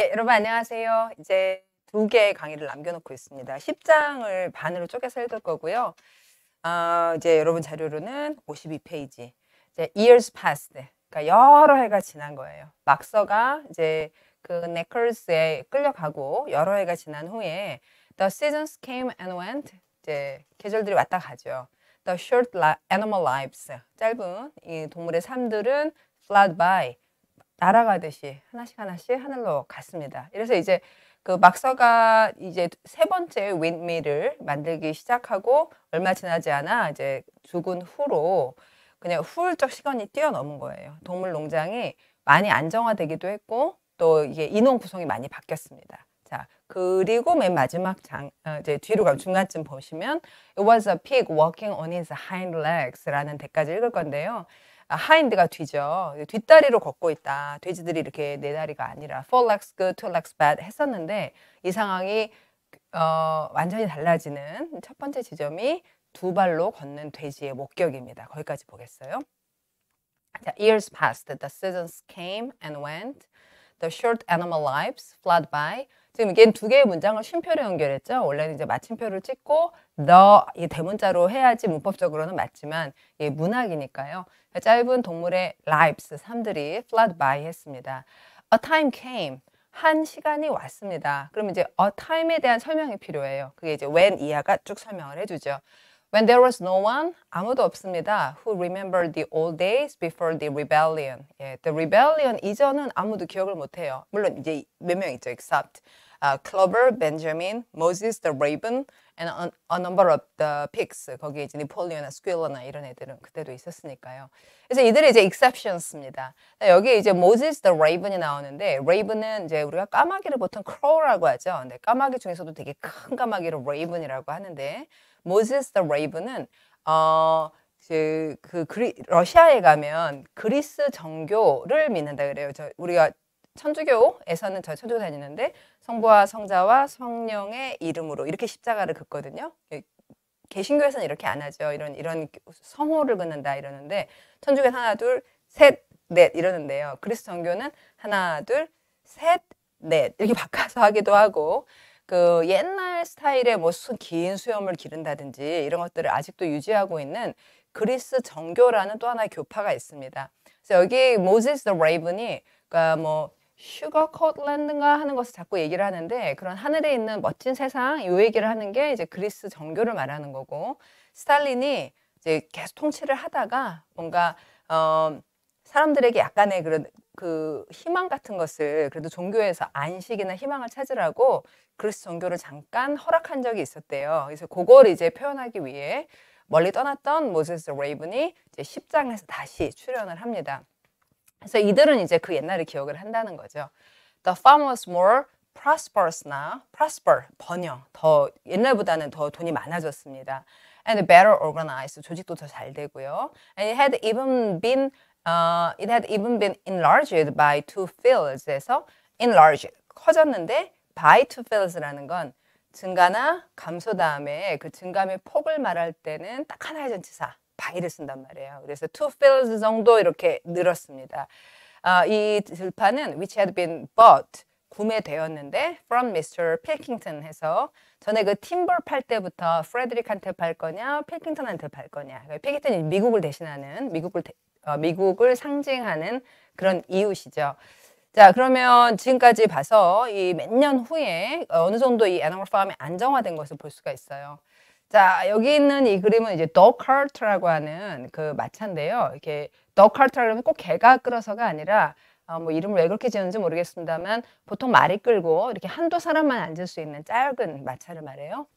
네, 여러분 안녕하세요. 이제 두 개의 강의를 남겨놓고 있습니다. 10장을 반으로 쪼개서 읽을 거고요. 어, 이제 여러분 자료로는 52페이지. 이제 years past. 그러니까 여러 해가 지난 거예요. 막서가 이제 그 네컬스에 끌려가고 여러 해가 지난 후에 The seasons came and went. 이제 계절들이 왔다 가죠. The short animal lives. 짧은 이 동물의 삶들은 fled by. 날아가듯이 하나씩 하나씩 하늘로 갔습니다. 그래서 이제 그 막서가 이제 세 번째 윈미를 만들기 시작하고 얼마 지나지 않아 이제 죽은 후로 그냥 후울적 시간이 뛰어넘은 거예요. 동물 농장이 많이 안정화되기도 했고 또 이게 인원 구성이 많이 바뀌었습니다. 자, 그리고 맨 마지막 장, 어, 이제 뒤로 가면 중간쯤 보시면 It was a pig walking on his hind legs라는 데까지 읽을 건데요. 아, 하인드가 뒤죠. 뒷다리로 걷고 있다. 돼지들이 이렇게 네 다리가 아니라 four legs good, two legs bad 했었는데 이 상황이 어, 완전히 달라지는 첫 번째 지점이 두 발로 걷는 돼지의 목격입니다. 거기까지 보겠어요. 자, years passed, the seasons came and went, the short animal lives fled by. 지금 이게 두 개의 문장을 쉼표로 연결했죠. 원래는 이제 마침표를 찍고 the 이 대문자로 해야지 문법적으로는 맞지만 이 문학이니까요. 짧은 동물의 lives, 삶들이 flood by 했습니다. A time came. 한 시간이 왔습니다. 그러면 이제 a time에 대한 설명이 필요해요. 그게 이제 when 이하가 쭉 설명을 해주죠. When there was no one, 아무도 없습니다. Who remembered the old days before the rebellion? 예, the rebellion 이전은 아무도 기억을 못해요. 물론 이제 몇 명 있죠, except uh, Clover, Benjamin, Moses the Raven, and a, a number of the pigs 거기에 이제 니폴리오나 스퀴러나 이런 애들은 그때도 있었으니까요. 그래서 이들이 이제 exceptions입니다. 여기에 이제 Moses the Raven이 나오는데 Raven은 이제 우리가 까마귀를 보통 crow라고 하죠. 근데 까마귀 중에서도 되게 큰 까마귀를 Raven이라고 하는데 Moses the Raven은 어, 그, 그 그리, 러시아에 가면 그리스 정교를 믿는다 그래요. 저 우리가 천주교에서는 저희 천주교 다니는데 성부와 성자와 성령의 이름으로 이렇게 십자가를 긋거든요. 예, 개신교에서는 이렇게 안 하죠. 이런 이런 성호를 긋는다 이러는데 천주교 하나 둘 셋 넷 이러는데요. 그리스도 교는 하나 둘 셋 넷 이렇게 바꿔서 하기도 하고 그 옛날 스타일의 무슨 뭐 긴 수염을 기른다든지 이런 것들을 아직도 유지하고 있는 그리스 정교라는 또 하나의 교파가 있습니다. 그래서 여기 모지스 더 레이븐이 그러니까 뭐 슈거 컷랜드인가 하는 것을 자꾸 얘기를 하는데 그런 하늘에 있는 멋진 세상 요 얘기를 하는 게 이제 그리스 정교를 말하는 거고 스탈린이 이제 계속 통치를 하다가 뭔가 어 사람들에게 약간의 그런 그 희망 같은 것을 그래도 종교에서 안식이나 희망을 찾으라고 그리스 종교를 잠깐 허락한 적이 있었대요. 그래서 그걸 이제 표현하기 위해 멀리 떠났던 모세스 레이븐이 이제 10장에서 다시 출연을 합니다. 그래서 이들은 이제 그 옛날을 기억을 한다는 거죠. The farm was more prosperous나 prosper 번영 더 옛날보다는 더 돈이 많아졌습니다. And better organized 조직도 더 잘 되고요. And it had even been uh, it had even been enlarged by two fields에서 enlarged 커졌는데 by two fields라는 건 증가나 감소 다음에 그 증감의 폭을 말할 때는 딱 하나의 전치사 바이를 쓴단 말이에요. 그래서 two f i e l s 정도 이렇게 늘었습니다. 어, 이 들판은 which had been bought 구매되었는데 from Mr. Pilkington 해서 전에 그 팀벌 팔 때부터 프레드릭한테 팔 거냐 필킹턴한테 팔 거냐 필킹턴이 그러니까 미국을 대신하는 미국을 대, 어, 미국을 상징하는 그런 이웃이죠. 자 그러면 지금까지 봐서 이 몇 년 후에 어느 정도 이 애너멀 이 안정화된 것을 볼 수가 있어요. 자, 여기 있는 이 그림은 이제 더컬트라고 하는 그 마차인데요. 이렇게 더컬트라고 면꼭 개가 끌어서가 아니라 어, 뭐 이름을 왜 그렇게 지었는지 모르겠습니다만 보통 말이 끌고 이렇게 한두 사람만 앉을 수 있는 짧은 마차를 말해요.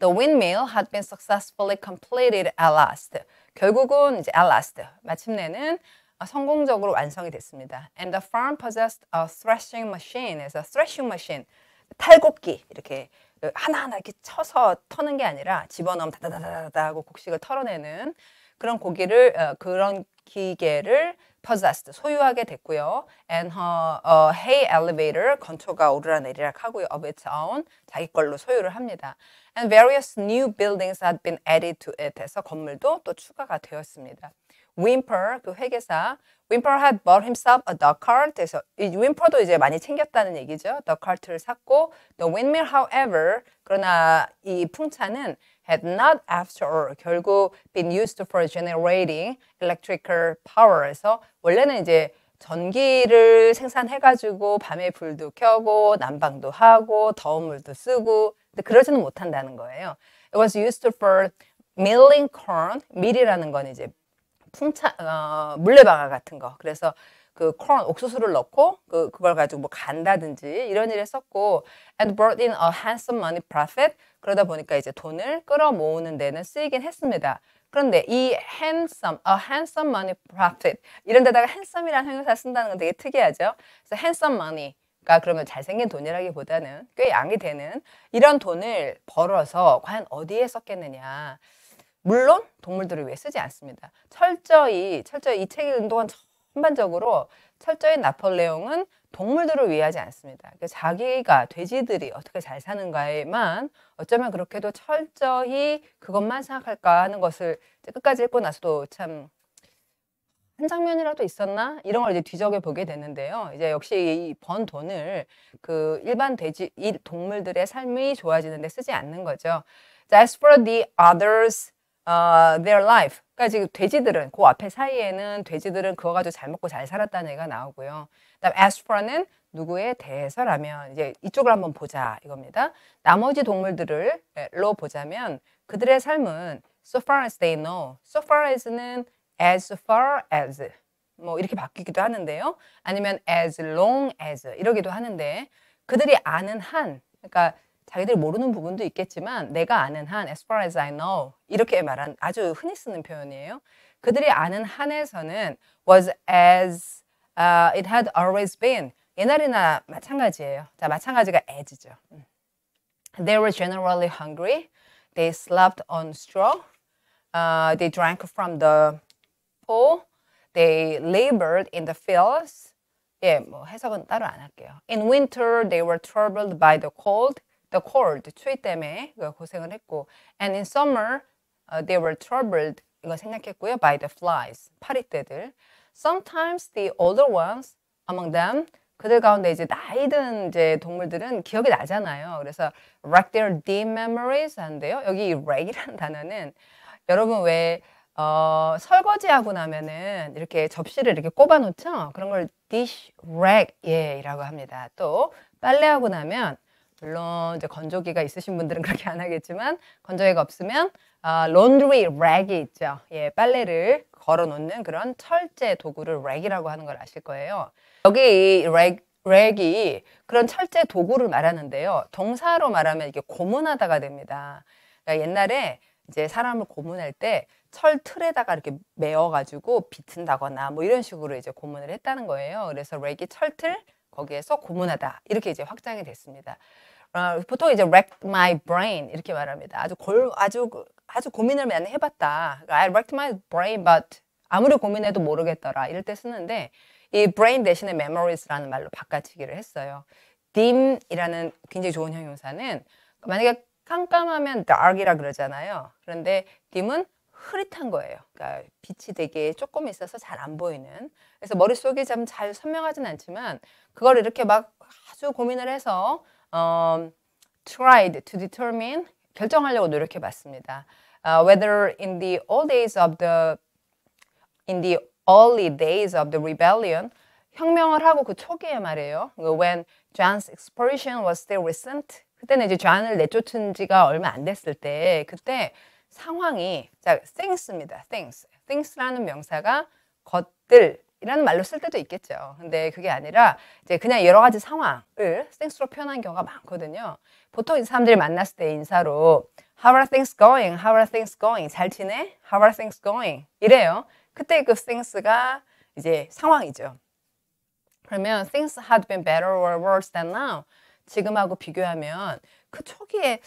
The windmill had been successfully completed at last. 결국은 이제 at last. 마침내는 성공적으로 완성이 됐습니다. And the farm possessed a threshing machine. 그래서 threshing machine. 탈곡기 이렇게 하나하나 이렇게 쳐서 터는 게 아니라 집어넣으면 다다다다다 하고 곡식을 털어내는 그런 고기를 어, 그런 기계를 possessed 소유하게 됐고요. And her uh, hay elevator 건초가 오르락내리락 하고요. Of its own 자기 걸로 소유를 합니다. And various new buildings had been added to it 해서 건물도 또 추가가 되었습니다. 윈퍼 그 회계사 윈퍼 had bought himself a duck cart. 그래서 이 윈퍼도 이제 많이 챙겼다는 얘기죠. duck cart를 샀고 the windmill however 그러나 이 풍차는 had not after all 결국 been used for generating electrical power에서 원래는 이제 전기를 생산해가지고 밤에 불도 켜고 난방도 하고 더운 물도 쓰고 근데 그러지는 못한다는 거예요. It was used for milling corn. 밀이라는 건 이제 풍차 어, 물레방아 같은 거 그래서 그 c 옥수수를 넣고 그 그걸 가지고 뭐 간다든지 이런 일을 썼고 and brought in a handsome money profit 그러다 보니까 이제 돈을 끌어 모으는 데는 쓰이긴 했습니다. 그런데 이 handsome, a handsome money profit 이런 데다가 handsome이라는 형용사 쓴다는 건 되게 특이하죠. 그래서 handsome money 그니까 그러면 잘생긴 돈이라기보다는 꽤 양이 되는 이런 돈을 벌어서 과연 어디에 썼겠느냐. 물론 동물들을 위해 쓰지 않습니다. 철저히 철저히 이 책의 운동은 전반적으로 철저히 나폴레옹은 동물들을 위하지 않습니다. 그러니까 자기가 돼지들이 어떻게 잘 사는가에만 어쩌면 그렇게도 철저히 그것만 생각할까 하는 것을 끝까지 읽고 나서도 참 한 장면이라도 있었나 이런 걸 이제 뒤적여 보게 되는데요. 이제 역시 이 번 돈을 그 일반 돼지 이 동물들의 삶이 좋아지는데 쓰지 않는 거죠. As for the others, u 어, their life. 그러니까 지금 돼지들은 그 앞에 사이에는 돼지들은 그거 가지고 잘 먹고 잘 살았다는 얘기가 나오고요. 그다음 as for는 누구에 대해서라면 이제 이쪽을 한번 보자 이겁니다. 나머지 동물들을 예, 로 보자면 그들의 삶은 so far as they know, so far as는 as far as 뭐 이렇게 바뀌기도 하는데요. 아니면 as long as 이러기도 하는데 그들이 아는 한 그러니까 자기들이 모르는 부분도 있겠지만 내가 아는 한 as far as I know 이렇게 말한 아주 흔히 쓰는 표현이에요. 그들이 아는 한에서는 was as uh, it had always been 옛날이나 마찬가지예요. 자 마찬가지가 as죠. They were generally hungry. They slept on straw. Uh, they drank from the pool. They labored in the fields. 예, 뭐 해석은 따로 안 할게요. In winter, they were troubled by the cold. the cold, 추위 때문에 고생을 했고 and in summer uh, they were troubled 이거 생략했고요 by the flies, 파리떼들 sometimes the older ones among them 그들 가운데 이제 나이 든 이제 동물들은 기억이 나잖아요. 그래서 wreck their dim memories 하는데요. 여기 이 wreck이라는 단어는 여러분 왜 어, 설거지하고 나면은 이렇게 접시를 이렇게 꼽아 놓죠? 그런 걸 dish rack 예, 이라고 합니다. 또 빨래하고 나면 물론 이제 건조기가 있으신 분들은 그렇게 안 하겠지만 건조기가 없으면 아, laundry 랙이 있죠. 예, 빨래를 걸어 놓는 그런 철제 도구를 랙이라고 하는 걸 아실 거예요. 여기 이 랙, 랙이 그런 철제 도구를 말하는데요. 동사로 말하면 이게 고문하다가 됩니다. 그러니까 옛날에 이제 사람을 고문할 때 철 틀에다가 이렇게 메어가지고 비튼다거나 뭐 이런 식으로 이제 고문을 했다는 거예요. 그래서 렉이 철틀 거기에서 고문하다 이렇게 이제 확장이 됐습니다. 어, 보통 이제 wrecked my brain 이렇게 말합니다. 아주 골 아주 그, 아주 고민을 많이 해봤다. 그러니까 I wrecked my brain, but 아무리 고민해도 모르겠더라. 이럴 때 쓰는데 이 brain 대신에 memories라는 말로 바꿔치기를 했어요. dim이라는 굉장히 좋은 형용사는 만약에 깜깜하면 dark이라 그러잖아요. 그런데 dim은 흐릿한 거예요. 그러니까 빛이 되게 조금 있어서 잘 안 보이는. 그래서 머릿속이 참 잘 선명하진 않지만 그걸 이렇게 막 아주 고민을 해서 um, tried to determine 결정하려고 노력해 봤습니다. Uh, whether in the old days of the in the early days of the rebellion 혁명을 하고 그 초기에 말이요 When John's expulsion was still recent. 그때는 이제 존을 내쫓은 지가 얼마 안 됐을 때 그때 상황이 자 things입니다. things. things라는 명사가 것들 이라는 말로 쓸 때도 있겠죠. 근데 그게 아니라 이제 그냥 여러 가지 상황을 thanks로 표현한 경우가 많거든요. 보통 사람들이 만났을 때 인사로 How are things going? How are things going? 잘 지내? How are things going? 이래요. 그때 그 things가 이제 상황이죠. 그러면 things had been better or worse than now. 지금하고 비교하면 그 초기에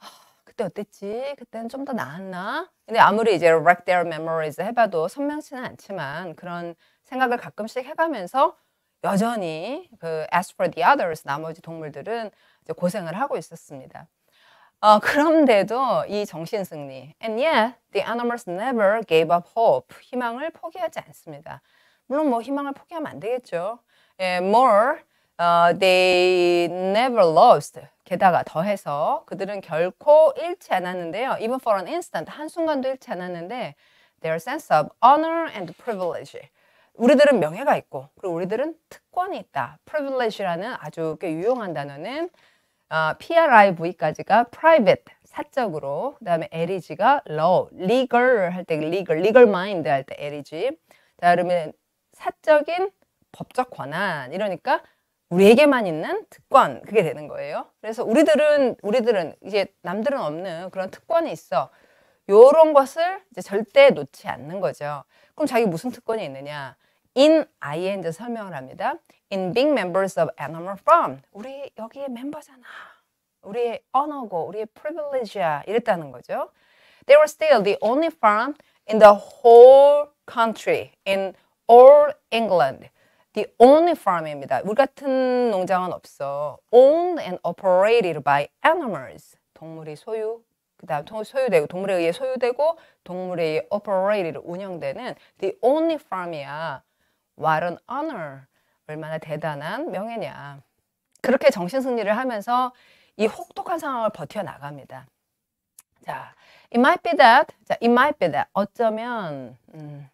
아, 그때 어땠지? 그때는 좀 더 나았나? 근데 아무리 이제 wreck their memories 해봐도 선명치는 않지만 그런 생각을 가끔씩 해가면서 여전히 그 as for the others 나머지 동물들은 고생을 하고 있었습니다. 어, 그런데도 이 정신 승리 and yet the animals never gave up hope 희망을 포기하지 않습니다. 물론 뭐 희망을 포기하면 안 되겠죠. 예, more uh, they never lost 게다가 더해서 그들은 결코 잃지 않았는데요. even for an instant 한순간도 잃지 않았는데 their sense of honor and privilege 우리들은 명예가 있고 그리고 우리들은 특권이 있다. privilege라는 아주 꽤 유용한 단어는 어, PRIV까지가 private 사적으로 그다음에 LEG가 law, legal 할 때 legal, legal mind 할 때 LEG 자 그러면 사적인 법적 권한 이러니까 우리에게만 있는 특권 그게 되는 거예요. 그래서 우리들은 우리들은 이제 남들은 없는 그런 특권이 있어. 요런 것을 이제 절대 놓지 않는 거죠. 그럼 자기 무슨 특권이 있느냐? in ing 설명을 합니다. In being members of animal farm. 우리 여기에 멤버잖아. 우리의 언어고 우리의 privilege야 이랬다는 거죠. They were still the only farm in the whole country, in all England. The only farm입니다. 우리 같은 농장은 없어. Owned and operated by animals. 동물이 소유, 그 다음 소유되고, 동물에 의해 소유되고, 동물에 의해 operated, 운영되는 the only farm이야. What an honor. 얼마나 대단한 명예냐. 그렇게 정신승리를 하면서 이 혹독한 상황을 버텨나갑니다. 자, it might be that. 자, it might be that. 어쩌면, 음,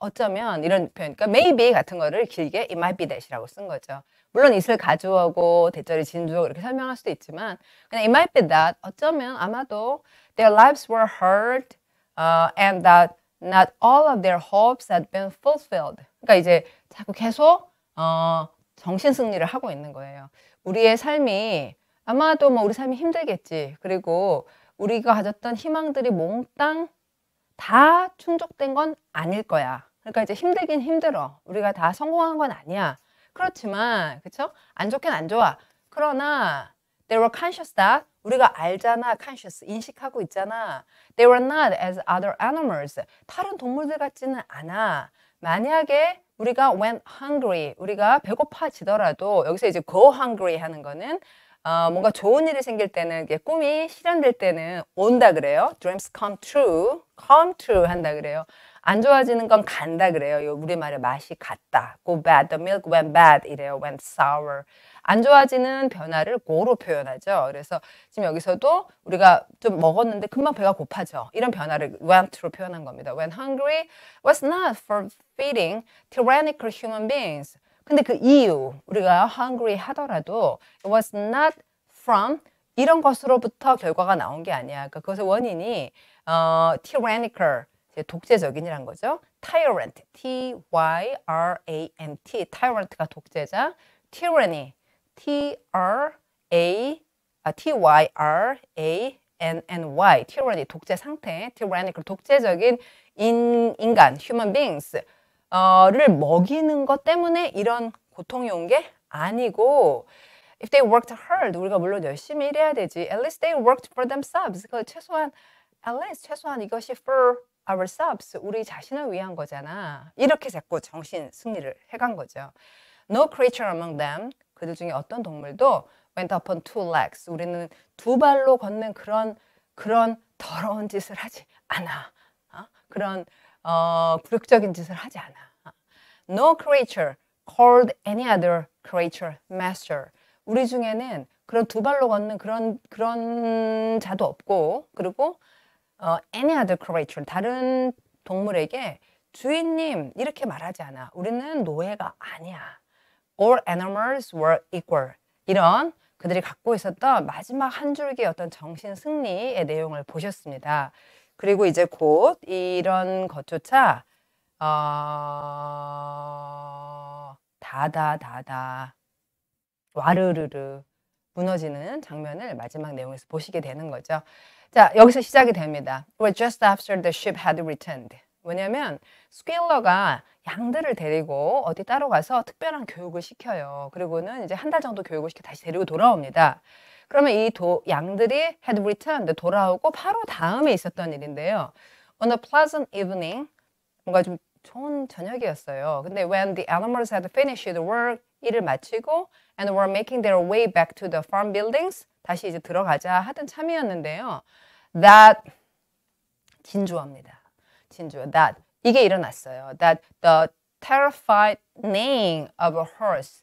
어쩌면 이런 표현, 그러니까 maybe 같은 거를 길게 it might be that이라고 쓴 거죠. 물론 이슬 가져오고 대절이 진주고 이렇게 설명할 수도 있지만 그냥 it might be that 어쩌면 아마도 their lives were hurt uh, and that not all of their hopes had been fulfilled. 그러니까 이제 자꾸 계속 어, 정신 승리를 하고 있는 거예요. 우리의 삶이 아마도 뭐 우리 삶이 힘들겠지. 그리고 우리가 가졌던 희망들이 몽땅 다 충족된 건 아닐 거야. 그러니까 이제 힘들긴 힘들어. 우리가 다 성공한 건 아니야. 그렇지만 그렇죠? 안 좋긴 안 좋아. 그러나 They were conscious that 우리가 알잖아, conscious, 인식하고 있잖아. They were not as other animals. 다른 동물들 같지는 않아. 만약에 우리가 when hungry, 우리가 배고파지더라도 여기서 이제 go hungry 하는 거는 어, 뭔가 좋은 일이 생길 때는 이게 꿈이 실현될 때는 온다 그래요. dreams come true, come true 한다 그래요. 안 좋아지는 건 간다 그래요. 요 우리말의 맛이 같다. go bad, the milk went bad 이래요. went sour. 안 좋아지는 변화를 고로 표현하죠. 그래서 지금 여기서도 우리가 좀 먹었는데 금방 배가 고파져. 이런 변화를 want로 표현한 겁니다. When hungry was not for feeding tyrannical human beings. 근데 그 이유, 우리가 hungry 하더라도 it was not from 이런 것으로부터 결과가 나온 게 아니야. 그러니까 그것의 원인이 어, tyrannical, 독재적인이란 거죠. tyrant, t-y-r-a-n-t, tyrant가 독재자, tyranny, T-R-A, 아, T-Y-R-A-N-N-Y, tyranny, 독재 상태, tyrannical, 독재적인 인, 인간, human beings, 를 먹이는 것 때문에 이런 고통이 온 게 아니고, if they worked hard, 우리가 물론 열심히 일해야 되지, at least they worked for themselves, 그 최소한, at least, 최소한 이것이 for ourselves, 우리 자신을 위한 거잖아. 이렇게 자꾸 정신 승리를 해간 거죠. No creature among them, 그들 중에 어떤 동물도 went upon two legs. 우리는 두 발로 걷는 그런 그런 더러운 짓을 하지 않아. 어? 그런 어, 굴욕적인 짓을 하지 않아. 어? No creature called any other creature master. 우리 중에는 그런 두 발로 걷는 그런 그런 자도 없고 그리고 어, any other creature 다른 동물에게 주인님 이렇게 말하지 않아. 우리는 노예가 아니야. all animals were equal. 이런 그들이 갖고 있었던 마지막 한 줄기의 어떤 정신 승리의 내용을 보셨습니다. 그리고 이제 곧 이런 것조차 어... 다다다다 와르르르 무너지는 장면을 마지막 내용에서 보시게 되는 거죠. 자, 여기서 시작이 됩니다. Well, just after the ship had returned. 왜냐면 스퀘일러가 양들을 데리고 어디 따로 가서 특별한 교육을 시켜요. 그리고는 이제 한 달 정도 교육을 시켜 다시 데리고 돌아옵니다. 그러면 이 도, 양들이 had returned 돌아오고 바로 다음에 있었던 일인데요. On a pleasant evening, 뭔가 좀 좋은 저녁이었어요. 근데 when the animals had finished work, 일을 마치고 and were making their way back to the farm buildings, 다시 이제 들어가자 하던 참이었는데요. That 진주합니다. 진주 that 이게 일어났어요. That the terrified neighing of a horse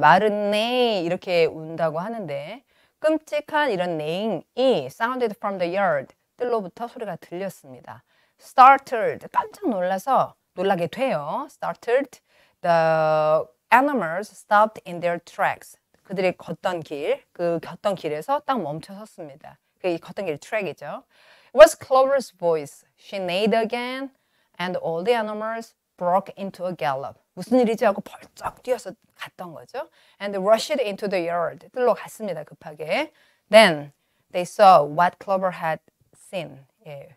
마른 네이 이렇게 운다고 하는데 끔찍한 이런 네잉이 sounded from the yard 뜰로부터 소리가 들렸습니다. startled 깜짝 놀라서 놀라게 돼요. startled the animals stopped in their tracks 그들이 걷던 길, 그 걷던 길에서 딱 멈춰 섰습니다. 그 걷던 길 트랙이죠. It was Clover's voice. She neighed again, and all the animals broke into a gallop. 무슨 일이지 하고 벌쩍 뛰어서 갔던 거죠. And rushed into the yard. 갔습니다 급하게. Then they saw what Clover had seen. 예.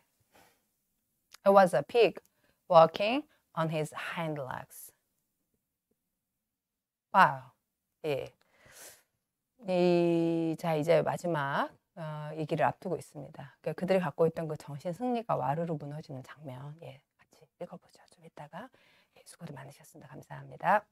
It was a pig walking on his hind legs. Wow. 예. 이, 자, 이제 마지막. 어, 이기를 앞두고 있습니다. 그러니까 그들이 갖고 있던 그 정신 승리가 와르르 무너지는 장면, 예, 같이 읽어보죠. 좀 이따가 예, 수고들 많으셨습니다. 감사합니다.